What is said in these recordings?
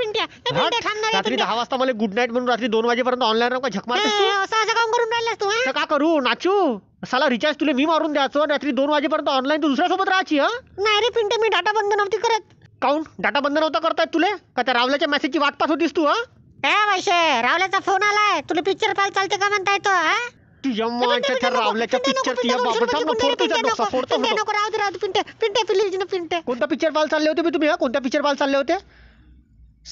पिंट्या a good night रात्री दोन वाजेपर्यंत ऑनलाईन राहून का झक करू नाचू साला रिचार्ज तुला मी मारून द्यायचो रात्री दोन वाजेपर्यंत ऑनलाईन तू दुसऱ्या सोबत राहायची हा नाही रे पिंट्या मी डाटा बंद नव्हती करत काऊन डाटा बंद नव्हता करतायत तुले का त्या रावल्याच्या मेसेजची वाट पाहत होतीस तू हा ए वैशे रावल्याचा फोन आलाय तुला पिक्चर पाहायला चालते का म्हणताय तो हा? तुझ्या पिंट्या, मागच्या त्या पिंट्या नको, रावल्याच्या पिक्चर पिक्चर पाहायला चालले होते होते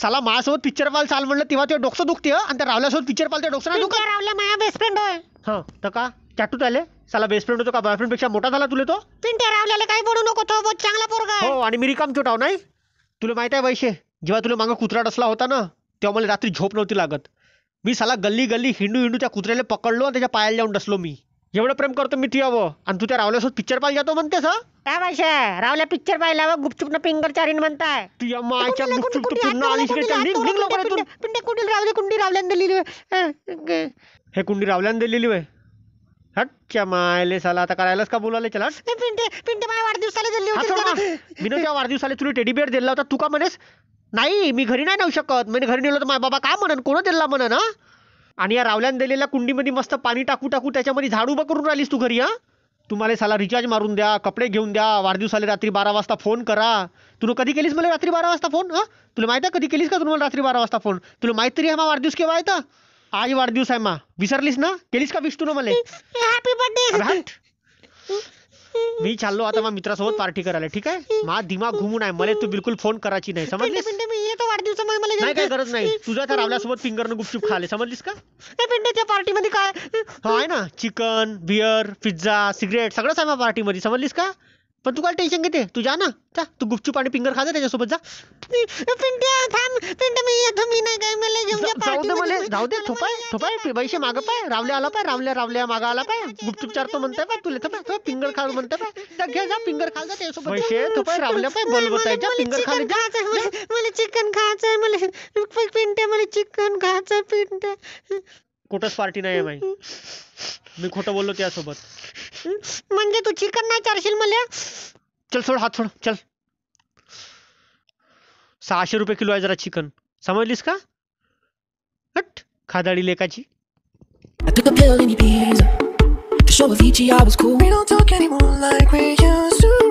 साला माझ्यासोबत पिक्चर पाहायला चाल म्हणलं तेव्हा ते डोकं दुखते आणि त्या रावल्यासोबत पिक्चर पाहिलं डोकं नाही दुखत रावल्या माया बेस्ट फ्रेंड आहे हा तर का चाटू आले साला बेस्ट फ्रेंड होतो का पेक्षा मोठा झाला तुला तो पिंटे रावल्याला काही बोलू नको तो बहुत चांगला पोरगा आहे हो आणि मी रिकाम छोटा हो, नाही तुला माहित आहे वैशे जेव्हा तुला मागा कुत्रा डसला होता ना तेव्हा मला रात्री झोप नव्हती लागत मी साला गल्ली गल्ली हिंडू हिंडू त्या कुत्र्याला पकडलो आणि त्याच्या पायाला जाऊन डसलो मी एवढं प्रेम करतो मी तुझ्यावं आणि तू त्या रावल्यासोबत पिक्चर पाहिजे जातो म्हणतेस हा काय माहिती रावल्या पिक्चर पाहिल्यावर न पिंगर चारीन म्हणताय तू मायच्या कुंडी, गुपचूप कुंडी, तू पुन्हा आलीस हात इकडे. निघ, निघ लवकर इथून. पिंड्या कुंडील रावले कुंडी रावल्यानं दिलेली हे कुंडी रावल्यानं दिलेली वय हटच्या मायले साला आता करायलाच का बोलायला चला हट. पिंडे पिंटे पिंटे माझ्या वाढदिवसाला दिली होती मी ना त्या वाढदिवसाला तुला टेडी बेअर दिला होता तू का म्हणेस नाही मी घरी नाही नेऊ शकत मी घरी नेलो तर माझ्या बाबा काय म्हणन कोण दिला म्हणन हा आणि या रावल्यानं दिलेल्या कुंडीमध्ये मस्त पाणी टाकू टाकू त्याच्यामध्ये झाडू उभं करून राहिलीस तू घरी हा तुम्हाला साला रिचार्ज मारून द्या कपडे घेऊन द्या वाढदिवसाला रात्री बारा वाजता फोन करा तुला कधी केलीस मला रात्री बारा वाजता फोन हा तुला माहिती आहे कधी केलीस का तुम्हाला रात्री बारा वाजता फोन तुला माहिती तरी आहे वाढदिवस केव्हा आहे आज वाढदिवस आहे मा विसरलीस ना केलीस का विष ना मला मी चाललो आता मा मित्रासोबत पार्टी करायला ठीक आहे मा दिमाग घुमून आहे मला तू बिलकुल फोन करायची नाही समजलीस आठ वाढदिवसामुळे मला नाही काय गरज नाही तुझ्या त्या रावल्यासोबत फिंगरनं गुपचूप खाले समजलीस का नाही पिंडे त्या पार्टीमध्ये काय हा आहे ना चिकन बियर पिझ्झा सिगरेट सगळंच आहे माझ्या पार्टीमध्ये समजलीस का पण तू काय टेन्शन घेते तू जा ना जा तू गुपचूप आणि फिंगर खा जा त्याच्यासोबत जा पिंट्या थांब पिंट्या मी येतो मी नाही काय मला घेऊन जा जाऊ दे मला जाऊ दे मला थोपाय पैसे माग पाय रावल्या आला पाय रावल्या रावल्या मागं आला पाय गुपचूप चारतो म्हणताय पाय तुला थोपाय थोपाय फिंगर खा म्हणताय पाय जा घे जा फिंगर खा जा त्याच्यासोबत पैसे थोपाय रावल्या पाय बोलवताय जा पिंगर फिंगर खा चिकन जा मला- मला पिंट्या मला चिकन खायचं पिंट्या कुठंच पार्टी नाही आहे माई मी खोटं बोललो त्यासोबत म्हणजे तू चिकन नाही चारशील मला चल सोड हात सोड चल सहाशे रुपये किलो आहे जरा चिकन समजलीस का हट खादाडी लेकाची Show took a pill I was cool. We don't talk anymore like we used to.